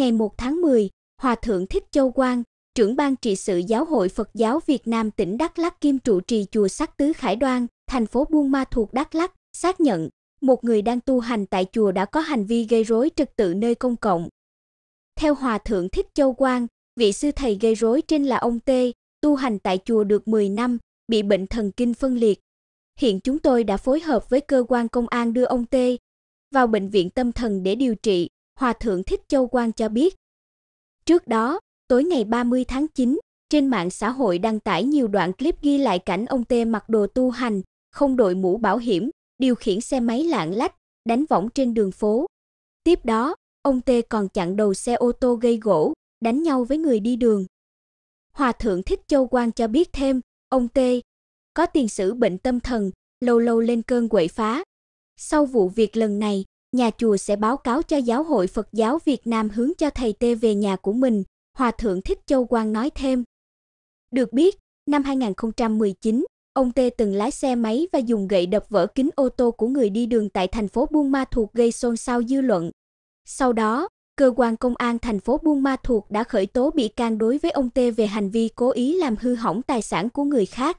Ngày 1 tháng 10, Hòa thượng Thích Châu Quang, trưởng ban trị sự Giáo hội Phật giáo Việt Nam tỉnh Đắk Lắk kiêm trụ trì chùa Sắc Tứ Khải Đoan, thành phố Buôn Ma thuộc Đắk Lắk, xác nhận một người đang tu hành tại chùa đã có hành vi gây rối trật tự nơi công cộng. Theo Hòa thượng Thích Châu Quang, vị sư thầy gây rối trên là ông Tê, tu hành tại chùa được 10 năm, bị bệnh thần kinh phân liệt. Hiện chúng tôi đã phối hợp với cơ quan công an đưa ông Tê vào bệnh viện tâm thần để điều trị. Hòa thượng Thích Châu Quang cho biết. Trước đó, tối ngày 30 tháng 9, trên mạng xã hội đăng tải nhiều đoạn clip ghi lại cảnh ông Tê mặc đồ tu hành, không đội mũ bảo hiểm, điều khiển xe máy lạng lách, đánh võng trên đường phố. Tiếp đó, ông Tê còn chặn đầu xe ô tô gây gỗ, đánh nhau với người đi đường. Hòa thượng Thích Châu Quang cho biết thêm, ông Tê có tiền sử bệnh tâm thần, lâu lâu lên cơn quậy phá. Sau vụ việc lần này, nhà chùa sẽ báo cáo cho Giáo hội Phật giáo Việt Nam hướng cho thầy Tê về nhà của mình, Hòa thượng Thích Châu Quang nói thêm. Được biết, năm 2019, ông Tê từng lái xe máy và dùng gậy đập vỡ kính ô tô của người đi đường tại thành phố Buôn Ma Thuột gây xôn xao dư luận. Sau đó, cơ quan công an thành phố Buôn Ma Thuột đã khởi tố bị can đối với ông Tê về hành vi cố ý làm hư hỏng tài sản của người khác.